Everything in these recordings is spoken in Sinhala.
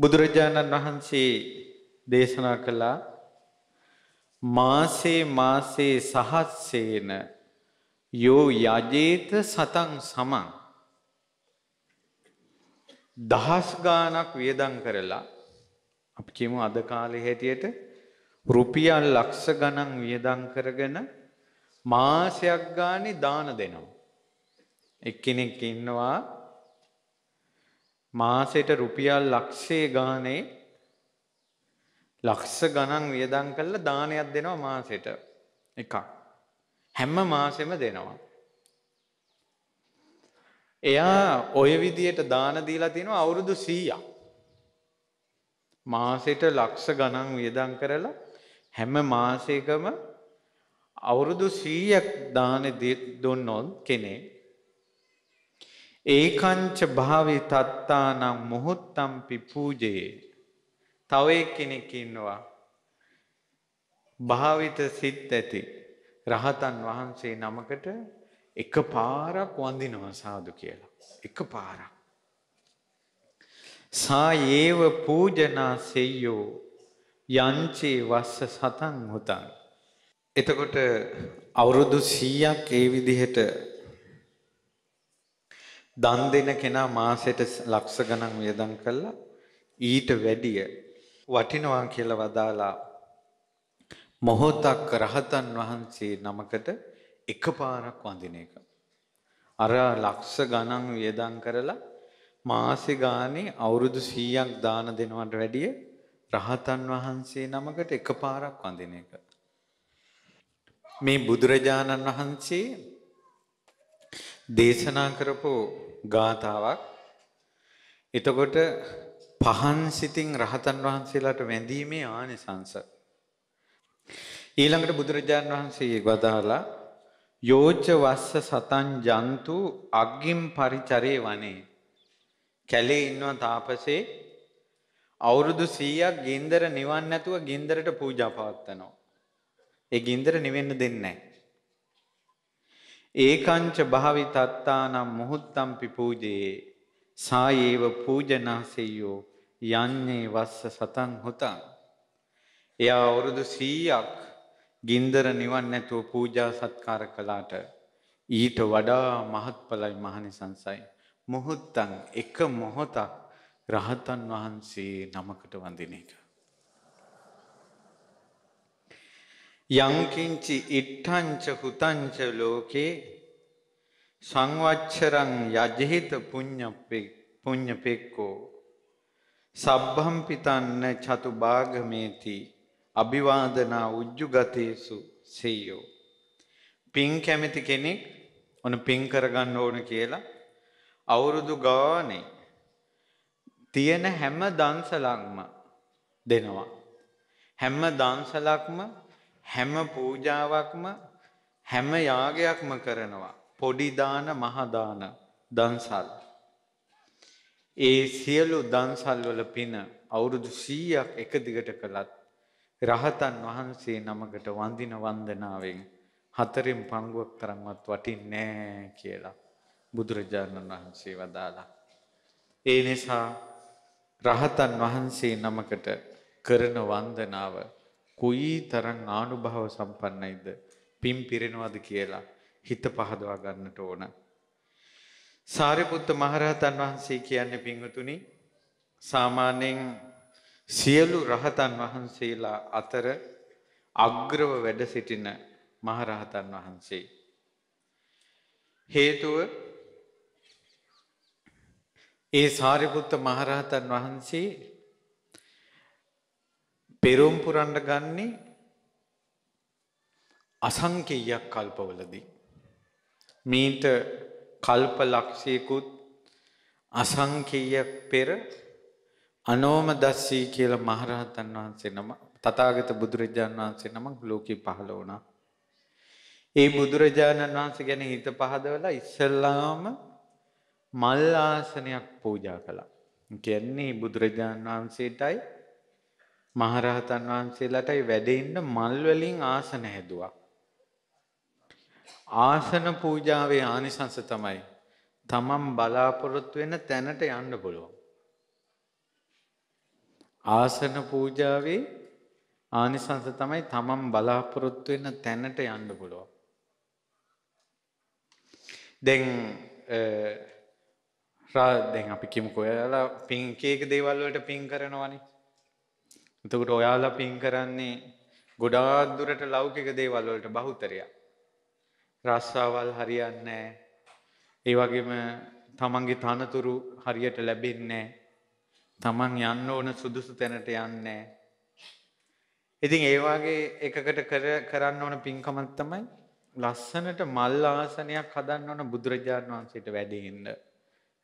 බුදුරජාණන් වහන්සේ දේශනා කළා මාසේ මාසේ සහස්සේන යෝ යජේත සතං සමං දහස් ගාණක් වියදම් කරලා අපි කියමු අද කාලේ හැටියට රුපියල් ලක්ෂ ගණන් වියදම් කරගෙන මාසයක් ගානේ දාන දෙනවා එක්කෙනෙක් ඉන්නවා මාසෙට රුපියල් ලක්ෂේ ගානේ ලක්ෂ ගණන් වියදම් කරලා දානයක් දෙනවා මාසෙට එකක් හැම මාසෙම දෙනවා එයා ඔය විදියට දාන දීලා තිනවා අවුරුදු 100ක් මාසෙට ලක්ෂ ගණන් වියදම් කරලා හැම මාසයකම අවුරුදු 100ක් දාන දුන්නොත් කෙනෙක් ඒකංච භාවි තත්තානම් මොහොත්තම්පි පූජයේ තව කෙනෙක් ඉන්නවා භාවිත සිත් ඇති රහතන් වහන්සේ නමකට එක පාරක් වඳිනවා සාදු කියලා එක පාරක් සා ඒව පූජනා සෙය්යෝ යංචේ වස්ස සතන් හොතන් එතකොට අවුරුදු 100ක් ඒ විදිහට දන් දෙන කෙනා මාසෙට ලක්ෂ ගණන් වියදම් කළා ඊට වැඩිය වටිනවා කියලා වදාලා මොහොතක් රහතන් වහන්සේ නමකට එකපාරක් වඳින එක. අර ලක්ෂ ගණන් වියදම් කරලා මාසෙ ගානේ අවුරුදු 100ක් දාන දෙනවට වැඩිය රහතන් වහන්සේ නමකට එකපාරක් වඳින එක. මේ බුදුරජාණන් වහන්සේ දේශනා කරපු ගාථාවක් එතකොට පහන් සිතින් රහතන් වහන්සේලාට වැඳීමේ ආනිසංස ඊළඟට බුදුරජාණන් වහන්සේ වදාලා යෝච වස්ස සතන් ජන්තු අග්ගිම් පරිචරේ වනේ කැලේ ඉන්නවා තාපසේ අවුරුදු 100ක් ගින්දර නිවන් නැතුව ගින්දරට පූජා පවත්වනවා ඒ ගින්දර නිවෙන්න දෙන්නේ නැහැ ඒකංච භාවිතත්තානම් මුහුත්තම් පිපූජයේ සායේව පූජනාසෙයෝ යන්නේ වස්ස සතන් හොතන්. එයා අවුරුදු සීයක් ගින්දර නිවන් නැතුව පූජා සත්කාර කළාට ඊට වඩා මහත්ඵලයි මහනිසංසයි. මොහොත්තන් එක මොහොතක් රහතන් වහන්සේ නමකට වඳින එක. යංකින්චි ඉට්ඨංච හුතංච ලෝකේ සංවච්චරං යජහිත පුඤ්ඤප්පේ පුඤ්ඤපෙක්කෝ සබ්බම්පිතන්න චතු භාගමේති අභිවාදනා උජ්ජුගතේසු සෙය්‍යෝ පින් කැමති කෙනෙක් ඔන පින් කරගන්න ඕන කියලා අවුරුදු ගානේ තියෙන හැම දන්සලක්ම දෙනවා හැම දන්සලක්ම හැම පූජාවක්ම හැම යාගයක්ම කරනවා. පොඩි දාන මහ දාන දන්සල්. ඒ සියලු දන්සල් වල පින අවුරුදු 100ක් එක දිගට කළත් රහතන් වහන්සේ නමකට වඳින වන්දනාවෙන් හතරෙන් පංගුවක් තරම්වත් වටින්නේ නැහැ කියලා බුදුරජාණන් වහන්සේ වදාලා. ඒ නිසා රහතන් වහන්සේ නමකට කරන වන්දනාව කුයි තරං ආනුභාව සම්පන්නයිද පිම් පිරෙනවද කියලා හිත පහදවා ගන්නට ඕන. සාරිපුත්ත මහරහතන් වහන්සේ කියන්නේ පිංවතුනි සාමාන්‍යයෙන් සියලු රහතන් වහන්සේලා අතර අග්‍රව වැඩ සිටින මහරහතන් වහන්සේ. හේතුව ඒ සාරිපුත්ත මහරහතන් වහන්සේ පෙරම් පුරන්න ගන්නේ අසංකේයයක් කල්පවලදී. මීට කල්ප ලක්ෂයකුත් අසංකේයයක් පෙර අනෝම දස්සී කියල මහරහතන් වහන්සේ නම තතාගත බුදුරජාණන් වහන්සේ නමක් ලෝකී පහළ වුණා. ඒ බුදුරජාණන් වහන්සේ ගැන හිත පහදවල ඉස්සල්ලාම මල් ආසනයක් පූජා කළා. කියන්නේ බුදුරජාණන් වහන්සේටයි මහරහතන් වහන්සේලාට වැඩ ඉන්න මල් වලින් ආසන හැදුවා. ආසන පූජාවේ ආනිසංස තමයි තමන් බලාපොරොත්තු වෙන තැනට යන්න පුළුවන්. ආසන පූජාවේ ආනිසංස තමයි තමන් බලාපොරොත්තු වෙන තැනට යන්න පුළුවන්. දැන් රා දැන් අපි කිමුකෝ එයාලා පින් කීක දේවල් වලට පින් කරනවනේ. එතකොට ඔයාලා පින් කරන්නේ ගොඩාක් දුරට ලෞකික දේවල් වලට බහුතරයක්. රස්සාවල් හරියන්නේ නැහැ. ඒ වගේම තමන්ගේ තනතුරු හරියට ලැබෙන්නේ තමන් යන්න ඕන සුදුසු තැනට යන්නේ ඉතින් ඒ වගේ එකකට කර කරන්න ඕන පින්කමක් තමයි ලස්සනට මල් ආසනයක් හදන්න ඕන බුදුරජාණන් වහන්සේට වැඩෙන්න.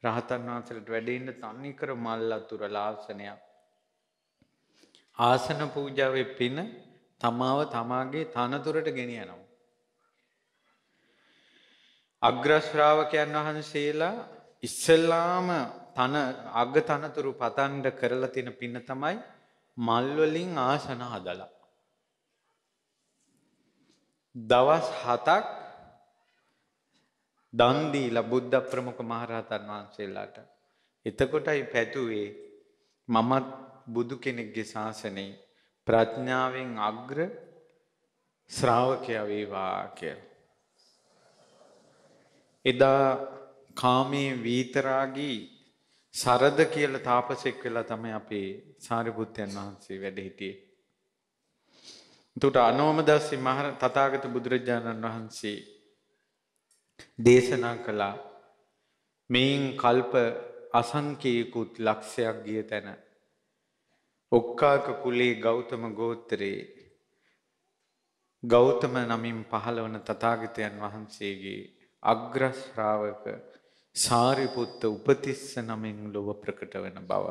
රහතන් වහන්සේට වැඩෙන්න තනි කර මල් අතුරලා ආසනයක්. ආසන පූජාවේ පින තමාව තමාගේ තනතුරට ගෙනියනවා. අග්‍ර ශ්‍රාවකයන් වහන්සේලා ඉස්සෙල්ලාම තන අග තනතුරු පතන්ඩ කරලා තියෙන පින තමයි මල් වලින් ආසන හදලා. දවස් 7ක් දන් දීලා බුද්ධ ප්‍රමුඛ මහරහතන් වහන්සේලාට. එතකොටයි පැතුවේ මමත් බුදු කෙනෙක්ගේ ශාසනයේ ප්‍රඥාවෙන් අග්‍ර ශ්‍රාවකයා වේවා කියලා. එදා කාමයේ වීතරාගී සරද කියලා තාපසෙක් වෙලා තමයි අපේ සාරිපුත්යන් වහන්සේ වැඩ හිටියේ. එතකොට අනෝමදස්සි මහ තථාගත බුදුරජාණන් වහන්සේ දේශනා කළා මේන් කල්ප අසංකේකුත් ලක්ෂයක් ගිය තැන ඔක්කාක කුලේ ගෞතම ගෝත්‍රයේ ගෞතම නමින් පහළවන තථාගතයන් වහන්සේගේ අග්‍රශ්‍රාවක සාරිපුත්ත උපතිස්ස නමින් ලොව ප්‍රකට වෙන බව.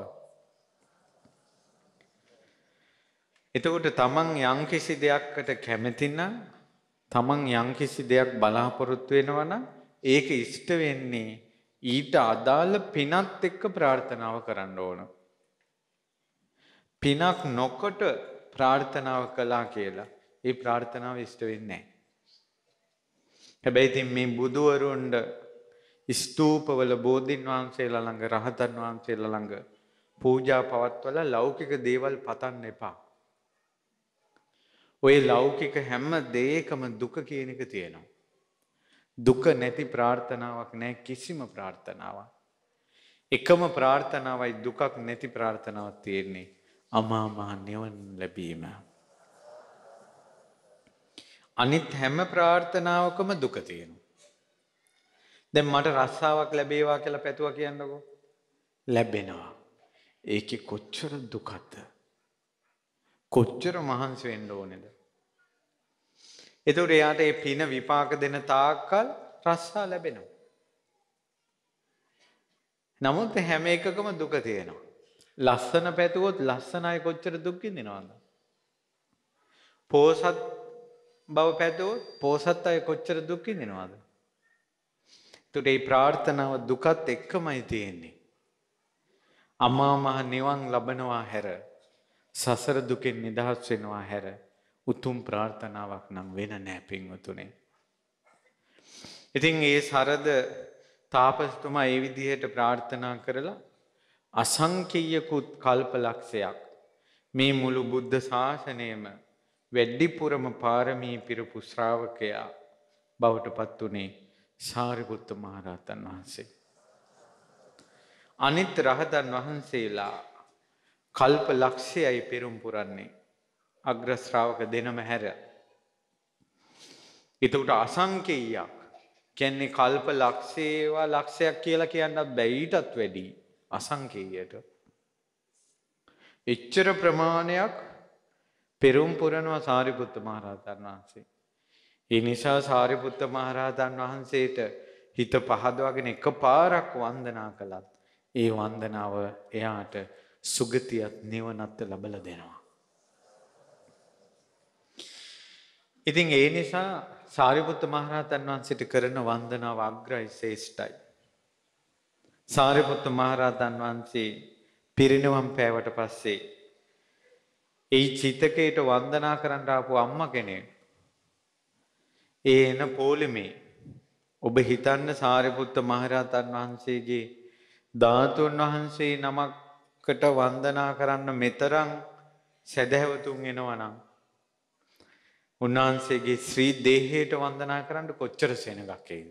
එතකොට තමන් යම්කිසි දෙයක්කට කැමතිනම් තමන් යම්කිසි දෙයක් බලාපොරොත්තු වෙනවනම් ඒක ඉෂ්ට වෙන්නේ ඊට අදාළ පිනත් එක්ක ප්‍රාර්ථනාව කරන්න ඕන. පිනක් නොකොට ප්‍රාර්ථනාව කළා කියලා ඒ ප්‍රාර්ථනාව ඉෂ්ට වෙන්නේ නැහැ. හැබැයි ඉතින් මේ බුදුවරුන්ට ස්තූපවල බෝධින් වහන්සේලා ළඟ රහතන් වහන්සේලා ළඟ පූජා පවත්වලා ලෞකික දේවල් පතන්න එපා. ඔය ලෞකික හැම දෙයකම දුක කියන එක තියෙනවා. දුක නැති ප්‍රාර්ථනාවක් නැහැ කිසිම ප්‍රාර්ථනාවක්. එකම ප්‍රාර්ථනාවයි දුකක් නැති ප්‍රාර්ථනාවක් තියෙන්නේ. අමා මහ නිවන් ලැබීම. අනිත් හැම ප්‍රාර්ථනාවකම දුක තියෙනවා. දැන් මට රස්සාවක් ලැබේවා කියලා පැතුවා කියන්නකෝ. ලැබෙනවා. ඒකේ කොච්චර දුකද? කොච්චර මහන්සි වෙන්න ඕනේද? ඒතකොට එයාට ඒ පින විපාක දෙන තාක්කල් රස්සා ලැබෙනවා. නමුත් හැම එකකම දුක තියෙනවා. ලස්සන පැතුවොත් ලස්සන අය කොච්චර දුක්කින් දෙනවාද. පෝසත් බව පැතුවොත් පෝසත් අය කොච්චර දුක්කින් දෙනවාද. තුට ඒ ප්‍රාර්ථනාව දුකත් එක්කමයි තියෙන්නේ. අමා මහ නිවන් ලබනවා හැර සසර දුකෙන් නිදහස් වෙනවා හැර උතුම් ප්‍රාර්ථනාවක් නම් වෙන නෑ පින්වතුනේ. ඉතින් ඒ සරද තාපස්තුමා ඒ විදිහට ප්‍රාර්ථනා කරලා අසංකේයකුත් කල්පලක්ෂයක් මේ මුළු බුද්ධ ශාසනයම වැඩිපුරම පාරමී පිරපු ශ්‍රාවකයා බවට පත් වුණේ සාරිපුත්ත මහරහතන් වහන්සේ. අනිත් රහතන් වහන්සේලා කල්ප ලක්ෂයයි පෙරුම් පුරන්නේ අග්‍ර ශ්‍රාවක දෙනම හැර. එතකොට අසංකේයයක් කියන්නේ කල්ප ලක්ෂේවා ලක්ෂයක් කියලා කියන්නත් බැයිටත් වැඩියි. අසංකේයයට. එච්චර ප්‍රමාණයක් පෙරුම් පුරනවා සාරිපුත්ත මහරහතන් වහන්සේ. ඒ නිසා සාරිපුත්ත මහරහතන් වහන්සේට හිත පහදවාගෙන එකපාරක් වන්දනා කළත් ඒ වන්දනාව එයාට සුගතියත් නිවනත් ලැබලා දෙනවා. ඉතින් ඒ නිසා සාරිපුත්ත මහරහතන් වහන්සේට කරන වන්දනාව අග්‍රයි ශ්‍රේෂ්ඨයි. සාරිපුත්ත මහරහතන් වහන්සේ පිරිනවම් පෑවට පස්සේ ඒ චිතකයට වන්දනා කරන්න ආපු අම්මා කෙනෙක් ඒ එන පොලිමේ ඔබ හිතන්න සාරිපුත්ත මහරහතන් වහන්සේගේ ධාතුන් වහන්සේ නමකට වන්දනා කරන්න මෙතරම් සැදැහැවතුන් එනවනම් උන්වහන්සේගේ ශ්‍රී දේහයට වන්දනා කරන්න කොච්චර සෙනගක් එයිද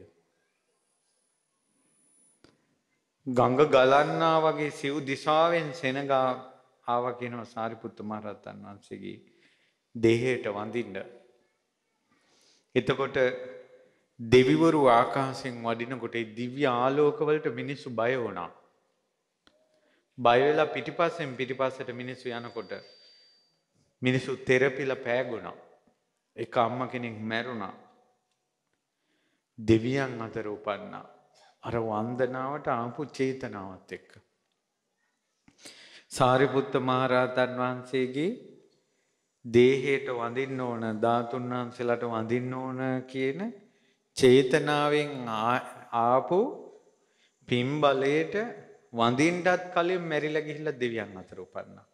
ගඟ ගලන්නා වගේ සිව් දිශාවෙන් සෙනගා ආව කියනවා සාරිපුත්ත මහරහතන් වහන්සේගේ දේහයට වඳින්න. එතකොට දෙවිවරු ආකාශයෙන් වඩිනකොට ඒ දිව්‍ය ආලෝකවලට මිනිස්සු බය වුණා. බය වෙලා පිටිපස්සෙන් පිටිපස්සට මිනිස්සු යනකොට මිනිස්සු තෙරපිලා පෑගුණා. එක අම්ම කෙනෙක් මැරුණා. දෙවියන් අතර උපන්නා. අර වන්දනාවට ආපු චේතනාවත් එක්ක. සාරිපුත්ත මහරහතන් වහන්සේගේ දේහයට වඳින්න ඕන ධාතුන් වහන්සේලාට වඳින්න ඕන කියන චේතනාවෙන් ආපු පින්බලයට වඳින්නත් කලින් මැරිලා ගිහිල්ලා දෙවියන් අතර උපන්නා.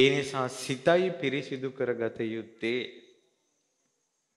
ඒ නිසා සිතයි පිරිසිදු කරගත යුත්තේ